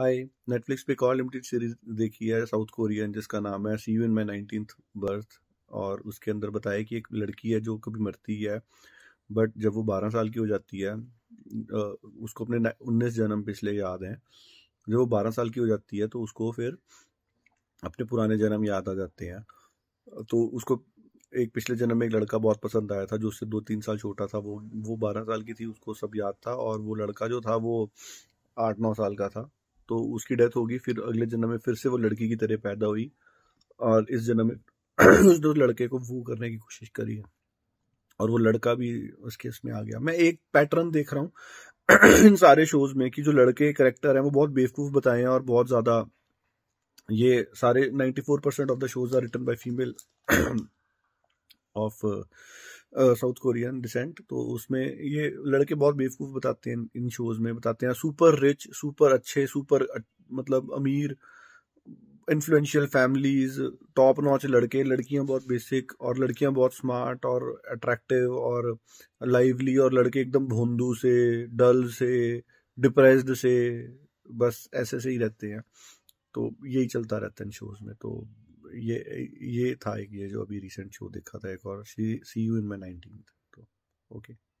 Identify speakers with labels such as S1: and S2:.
S1: हाय Netflix पे एक limited series देखी है साउथ कोरियन जिसका नाम है see you in my nineteen birth और उसके अंदर बताया कि एक लड़की है जो कभी मरती है बट जब वो बारह साल की हो जाती है उसको अपने उन्नीस जन्म पिछले याद हैं जब वो बारह साल की हो जाती है तो उसको फिर अपने पुराने जन्म याद आ जाते हैं तो उसको एक पिछले जन्म में एक लड़का बहुत पसंद आया था जो उससे दो तीन साल छोटा था वो वो बारह साल की थी उसको सब याद था और वो लड़का जो था वो आठ नौ साल का था तो उसकी डेथ होगी फिर अगले जन्म में फिर से वो लड़की की तरह पैदा हुई और इस जन्म में उस तो लड़के को वो करने की कोशिश करी है और वो लड़का भी उस केस में आ गया मैं एक पैटर्न देख रहा हूँ इन सारे शोज में कि जो लड़के करेक्टर हैं वो बहुत बेवकूफ़ बताए हैं और बहुत ज़्यादा ये सारे four percent of the shows are return by female of South Korean descent तो उसमें ये लड़के बहुत बेवकूफ़ बताते हैं इन शोज में बताते हैं सुपर रिच सुपर अच्छे सुपर मतलब अमीर इन्फ्लुएंशियल फैमिलीज टॉप नॉच लड़के लड़कियां बहुत बेसिक और लड़कियां बहुत स्मार्ट और अट्रैक्टिव और लाइवली और लड़के एकदम भोंदू से डल से डिप्रेस से बस ऐसे से ही रहते हैं तो यही चलता रहता है इन शोज में तो ये ये था एक ये जो अभी रिसेंट शो देखा था एक और see see you in my nineteen तो ओके